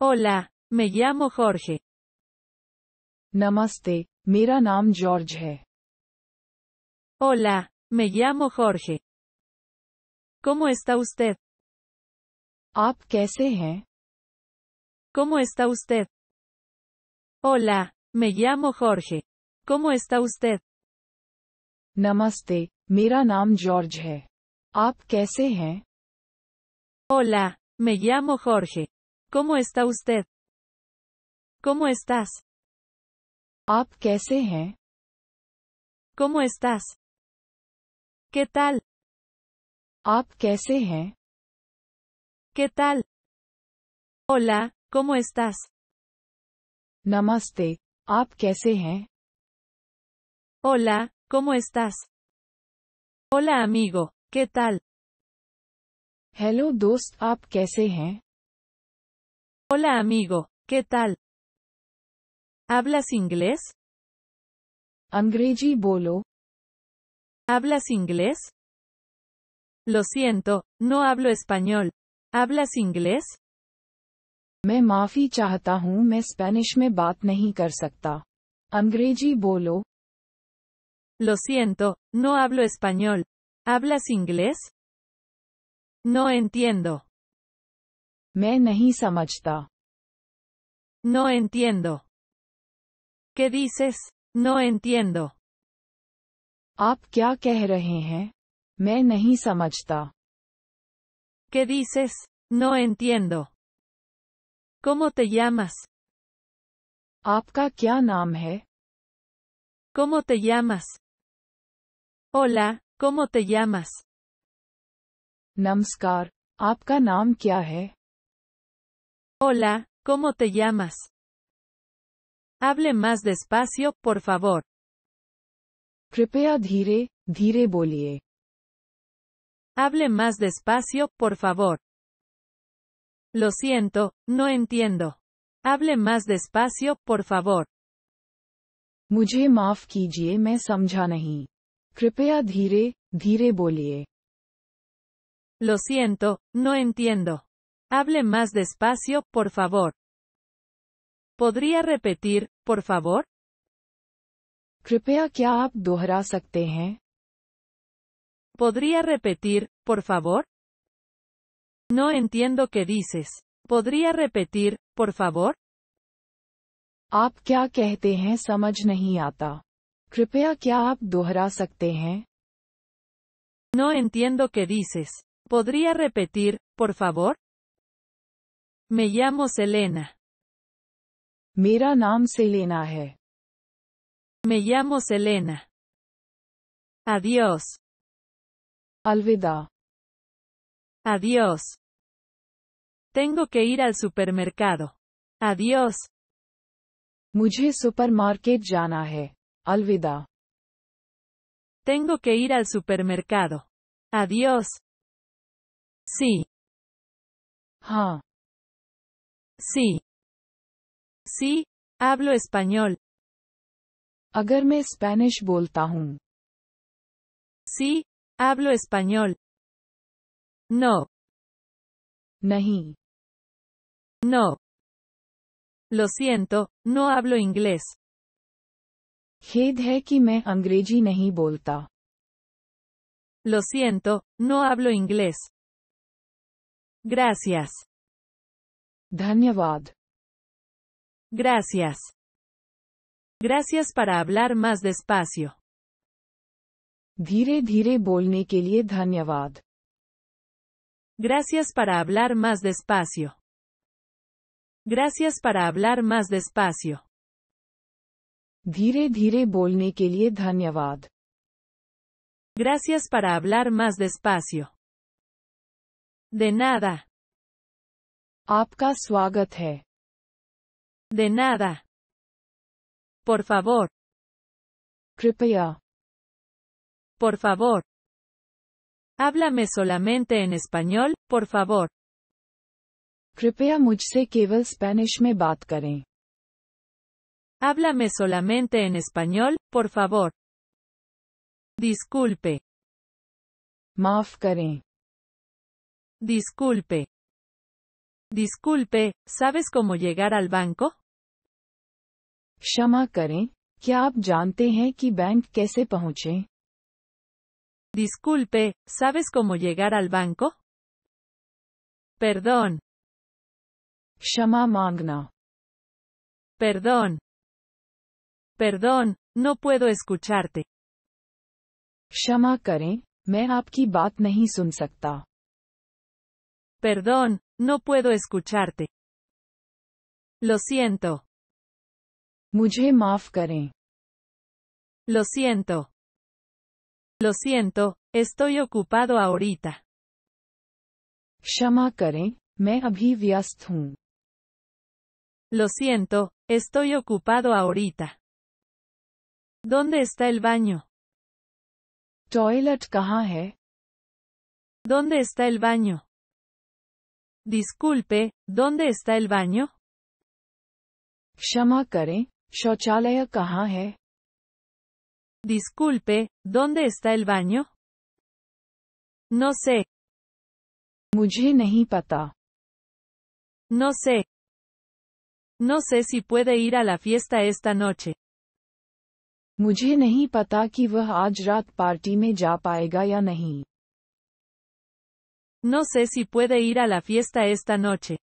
Hola, me llamo Jorge. Namaste, mira nam George Hola, me llamo Jorge. ¿Cómo está usted? Ab que se. ¿Cómo está usted? Hola, me llamo Jorge. ¿Cómo está usted? Namaste, mira nam George hai. que se. Hola, me llamo Jorge. ¿Cómo está usted? ¿Cómo estás? ¿Aap qué hain? ¿Cómo estás? ¿Qué tal? ¿Aap kaise ¿Qué tal? Hola, ¿cómo estás? namaste ¿aap que hain? Hola, ¿cómo estás? Hola amigo, ¿qué tal? Hello, dost, up que hain? Hola amigo, ¿qué tal? ¿Hablas inglés? Angreji bolo. ¿Hablas inglés? Lo siento, no hablo español. ¿Hablas inglés? Me mafi chahta me Spanish me bat baat nahi Lo siento, no hablo español. ¿Hablas inglés? No entiendo. मैं नहीं समझता नो एंतियो के दिसेस नो एंतियो आप क्या कह रहे हैं मैं नहीं समझता के दिसेस नो एंतियो कोमो तैयामस आपका क्या नाम है कोमो तैयामस ओला कोमो तैयामस नमस्कार आपका नाम क्या है Hola, ¿cómo te llamas? Hable más despacio, por favor. Kripya dhire, dhire bolie. Hable más despacio, por favor. Lo siento, no entiendo. Hable más despacio, por favor. Mujhe maaf kijiye, me samjha nahi. कृपया Lo siento, no entiendo. Hable más despacio, por favor. ¿Podría repetir, por favor? ¿Podría repetir, por favor? No entiendo qué dices. ¿Podría repetir, por favor? आप क्या कहते हैं No entiendo qué dices. ¿Podría repetir, por favor? Me llamo Selena. Mira Nam selenahe. Me llamo Selena. Adiós. Alvida. Adiós. Tengo que ir al supermercado. Adiós. Mujhe supermarket Janahe. Alvida. Tengo que ir al supermercado. Adiós. Sí. Sí. Sí, hablo español. agarme me Spanish Sí, hablo español. No. Nahi. No. Lo siento, no hablo inglés. he hai ki me angreji nahi Lo siento, no hablo inglés. Gracias. Gracias. Gracias para hablar más despacio. Dire diré बोलने Gracias para hablar más despacio. Gracias para hablar más despacio. Diré diré बोलने के Gracias para hablar más despacio. De nada. आपका स्वागत De nada. Por favor. कृपया Por favor. Háblame solamente en español, por favor. कृपया मुझसे केवल स्पेनिश में बात Háblame solamente en español, por favor. Disculpe. Mafkari. Disculpe. Disculpe, ¿sabes cómo llegar al banco? क्षमा करें क्या आप जानते हैं कि Disculpe, ¿sabes cómo llegar al banco? Perdón, Shama मांगना perdón. Perdón, no puedo escucharte. क्षमा करें मैं आपकी बात नहीं सुन सकता Perdón, no puedo escucharte. Lo siento. Mujhe maaf Lo siento. Lo siento, estoy ocupado ahorita. Lo siento, estoy ocupado ahorita. ¿Dónde está el baño? Toilet ¿Dónde está el baño? Disculpe, ¿dónde está el baño? Shamakari, kare, Kahahe. Disculpe, ¿dónde está el baño? No sé. Mujhe nahi No sé. No sé si puede ir a la fiesta esta noche. Mujhe nahi pata ki vah aaj raat party nahi. No sé si puede ir a la fiesta esta noche.